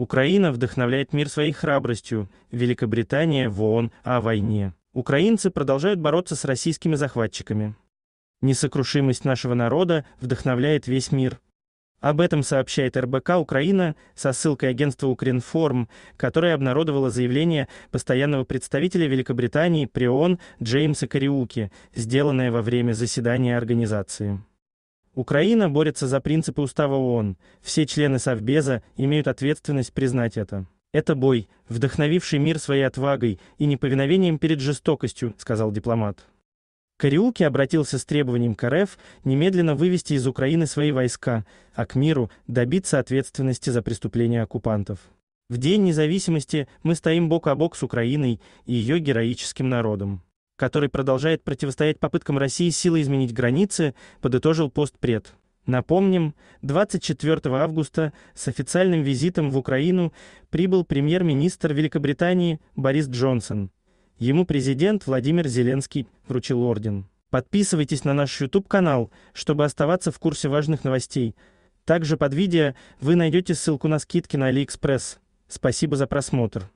Украина вдохновляет мир своей храбростью, Великобритания в ООН о войне. Украинцы продолжают бороться с российскими захватчиками. Несокрушимость нашего народа вдохновляет весь мир. Об этом сообщает РБК Украина со ссылкой агентства Укринформ, которое обнародовало заявление постоянного представителя Великобритании при ООН Джеймса Кариуки, сделанное во время заседания организации. Украина борется за принципы устава ООН. Все члены Совбеза имеют ответственность признать это. Это бой, вдохновивший мир своей отвагой и неповиновением перед жестокостью, сказал дипломат. Кариуки обратился с требованием к РФ немедленно вывести из Украины свои войска, а к миру добиться ответственности за преступления оккупантов. В день независимости мы стоим бок о бок с Украиной и ее героическим народом который продолжает противостоять попыткам России силой изменить границы, подытожил постпред. Напомним, 24 августа с официальным визитом в Украину прибыл премьер-министр Великобритании Борис Джонсон. Ему президент Владимир Зеленский вручил орден. Подписывайтесь на наш YouTube-канал, чтобы оставаться в курсе важных новостей. Также под видео вы найдете ссылку на скидки на AliExpress. Спасибо за просмотр.